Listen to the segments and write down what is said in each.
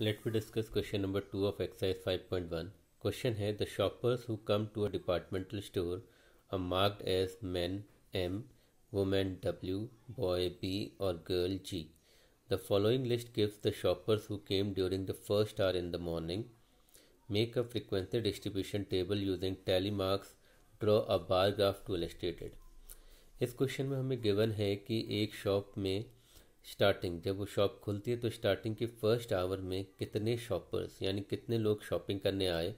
Late we discuss question number two of exercise 5.1 question है the shoppers who come to a departmental store are marked as man M women W boy B और girl G the following list gives the shoppers who came during the first hour in the morning make a frequency distribution table using tally marks draw a bar graph to illustrated इस question में हमें given है कि एक shop में starting जब वो shop खुलती है तो स्टार्टिंग के फर्स्ट आवर में कितने शॉपर्स यानी कितने लोग शॉपिंग करने आए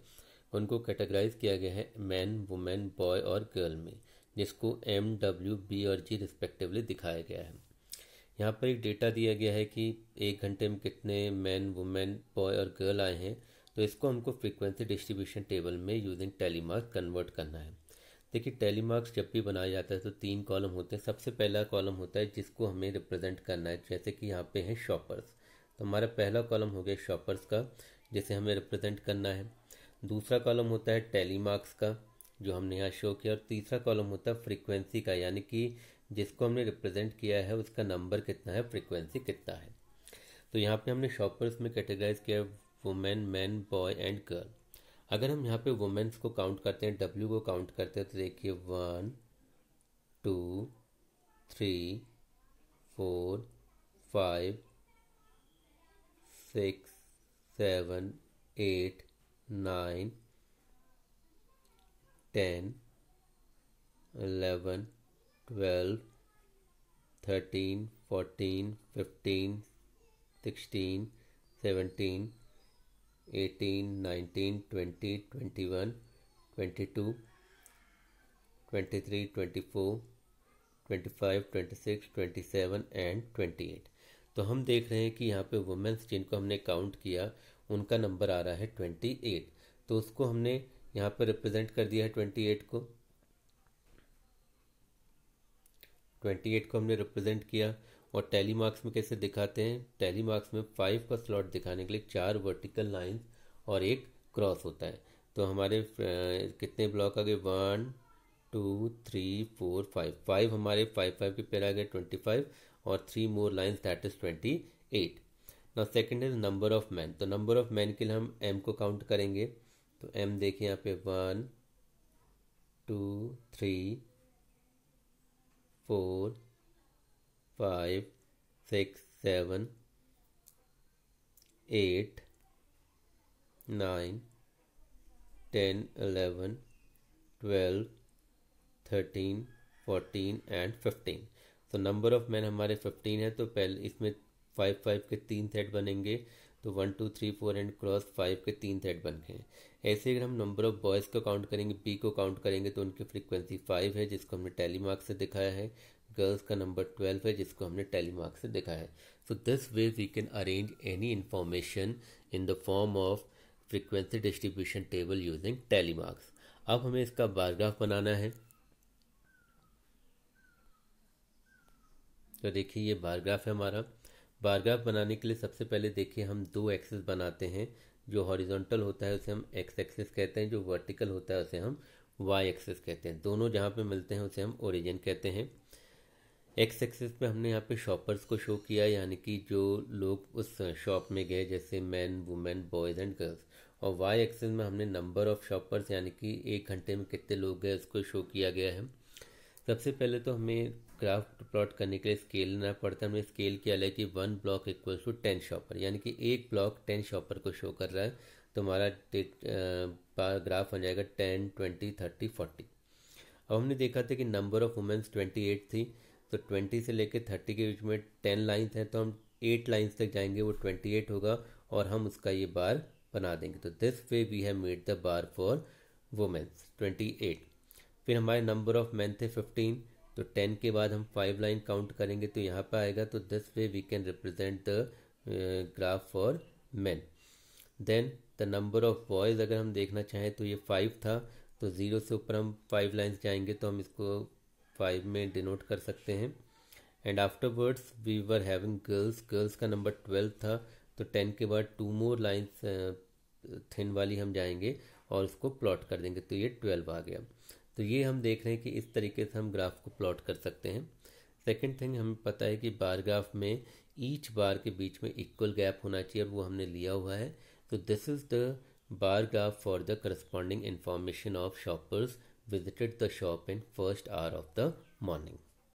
उनको कैटेगराइज किया गया है मैन वुमेन बॉय और गर्ल में जिसको एम डब्ल्यू बी और जी रिस्पेक्टिवली दिखाया गया है यहाँ पर एक डेटा दिया गया है कि एक घंटे में कितने मैन वुमेन बॉय और गर्ल आए हैं तो इसको हमको फ्रिक्वेंसी डिस्ट्रीब्यूशन टेबल में यूजिंग टेलीमार्क कन्वर्ट करना है देखिए टैली मार्क्स जब भी बनाया जाता है तो तीन कॉलम होते हैं सबसे पहला कॉलम होता है जिसको हमें रिप्रेजेंट करना है जैसे कि यहाँ पे है शॉपर्स तो हमारा पहला कॉलम हो गया शॉपर्स का जिसे हमें रिप्रेजेंट करना है दूसरा कॉलम होता है टैली मार्क्स का जो हमने यहाँ शो किया और तीसरा कॉलम होता है फ्रिक्वेंसी का यानी कि जिसको हमने रिप्रेजेंट किया है उसका नंबर कितना है फ्रिक्वेंसी कितना है तो यहाँ पे हमने शॉपर्स में कैटेगराइज किया women man boy and girl अगर हम यहाँ पे वुमेन्स को काउंट करते हैं डब्ल्यू को काउंट करते हैं तो देखिए one two three four five six seven eight nine ten eleven twelve thirteen fourteen fifteen sixteen seventeen eighteen nineteen twenty twenty one twenty two twenty three twenty four twenty five twenty six twenty seven and twenty eight तो हम देख रहे हैं कि यहाँ पे women's जिनको हमने काउंट किया उनका नंबर आ रहा है ट्वेंटी एट तो उसको हमने यहाँ पर रिप्रेजेंट कर दिया है ट्वेंटी एट को ट्वेंटी एट को हमने रिप्रेजेंट किया और टैली मार्क्स में कैसे दिखाते हैं टैली मार्क्स में फाइव का स्लॉट दिखाने के लिए चार वर्टिकल लाइन्स और एक क्रॉस होता है तो हमारे कितने ब्लॉक आ गए one two three four five five हमारे फाइव फाइव के पेयर आ गए ट्वेंटी फाइव और three more lines that is twenty eight ना second is number of man तो नंबर ऑफ मैन के लिए हम एम को काउंट करेंगे तो एम देखिए यहाँ पे one two three four five, six, seven, eight, nine, ten, eleven, twelve, thirteen fourteen and fifteen तो नंबर ऑफ मैन हमारे फिफ्टीन है तो पहले इसमें फाइव फाइव के तीन सेट बनेंगे तो one two three four and cross five के तीन सेट बन गए ऐसे अगर हम नंबर ऑफ बॉयज़ को काउंट करेंगे बी को काउंट करेंगे तो उनकी फ्रीक्वेंसी फाइव है जिसको हमने टेली मार्क से दिखाया है गर्ल्स का नंबर ट्वेल्व है जिसको हमने टेली से देखा है so this way we can arrange any information in the form of frequency distribution table using tally marks अब हमें इसका बारग्राफ बनाना है तो देखिए ये बारग्राफ है हमारा बारग्राफ बनाने के लिए सबसे पहले देखिए हम दो एक्सेस बनाते हैं जो हॉरिजॉन्टल होता है उसे हम एक्स एक्सेस कहते हैं जो वर्टिकल होता है उसे हम वाई एक्सेस कहते हैं दोनों जहाँ पे मिलते हैं उसे हम ओरिजिन कहते हैं एक्स एक्सेस पे हमने यहाँ पे शॉपर्स को शो किया यानी कि जो लोग उस शॉप में गए जैसे man women boys and girls और वाई एक्सेस में हमने नंबर ऑफ शॉपर्स यानी कि एक घंटे में कितने लोग गए उसको शो किया गया है सबसे पहले तो हमें ग्राफ प्लॉट करने के लिए स्केल लेना पड़ता है हमने स्केल किया है कि one block equals to ten shopper यानी कि एक ब्लॉक टेन शॉपर को शो कर रहा है तो हमारा ग्राफ बन जाएगा टेन ट्वेंटी थर्टी फोर्टी अब हमने देखा था कि number of womens twenty eight थी तो ट्वेंटी से लेकर थर्टी के बीच में टेन लाइन्स हैं तो हम एट लाइन्स तक जाएंगे वो ट्वेंटी एट होगा और हम उसका ये बार बना देंगे तो this way we have made the bar for womens twenty eight फिर हमारे नंबर ऑफ मैन थे फिफ्टीन तो टेन के बाद हम फाइव लाइन काउंट करेंगे तो यहाँ पर आएगा तो this way we can represent the graph for man then the number of boys अगर हम देखना चाहें तो ये फाइव था तो ज़ीरो से ऊपर हम फाइव लाइन्स जाएंगे तो हम इसको फाइव में डिनोट कर सकते हैं and afterwards we were having girls girls का नंबर ट्वेल्व था तो टेन के बाद टू मोर लाइन्स थिन वाली हम जाएंगे और उसको प्लॉट कर देंगे तो ये ट्वेल्व आ गया तो ये हम देख रहे हैं कि इस तरीके से हम ग्राफ को प्लॉट कर सकते हैं सेकेंड थिंग हमें पता है कि बार ग्राफ में ईच बार के बीच में इक्वल गैप होना चाहिए और वो हमने लिया हुआ है तो this is the bar graph for the corresponding information of shoppers visited the shop in first hour of the morning.